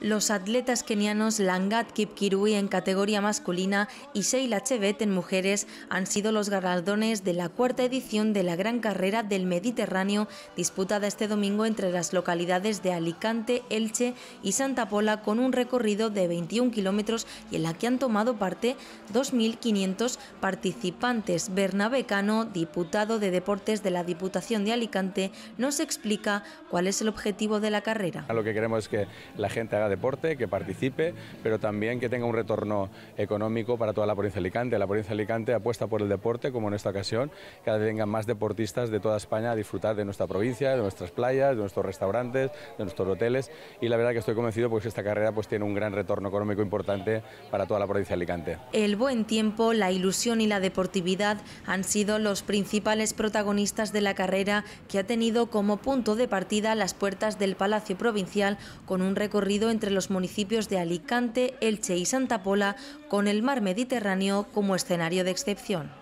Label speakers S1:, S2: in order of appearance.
S1: Los atletas kenianos Langat Kipkirui en categoría masculina y Sheila Chevet en mujeres han sido los galardones de la cuarta edición de la Gran Carrera del Mediterráneo disputada este domingo entre las localidades de Alicante, Elche y Santa Pola con un recorrido de 21 kilómetros y en la que han tomado parte 2.500 participantes. Bernabé Cano, diputado de Deportes de la Diputación de Alicante, nos explica cuál es el objetivo de la carrera.
S2: Lo que queremos es que la gente haga deporte, que participe, pero también que tenga un retorno económico para toda la provincia de Alicante. La provincia de Alicante apuesta por el deporte, como en esta ocasión, que vez tengan más deportistas de toda España a disfrutar de nuestra provincia, de nuestras playas, de nuestros restaurantes, de nuestros hoteles y la verdad que estoy convencido porque esta carrera pues tiene un gran retorno económico importante para toda la provincia de Alicante.
S1: El buen tiempo, la ilusión y la deportividad han sido los principales protagonistas de la carrera que ha tenido como punto de partida las puertas del Palacio Provincial con un recorrido en entre los municipios de Alicante, Elche y Santa Pola, con el mar Mediterráneo como escenario de excepción.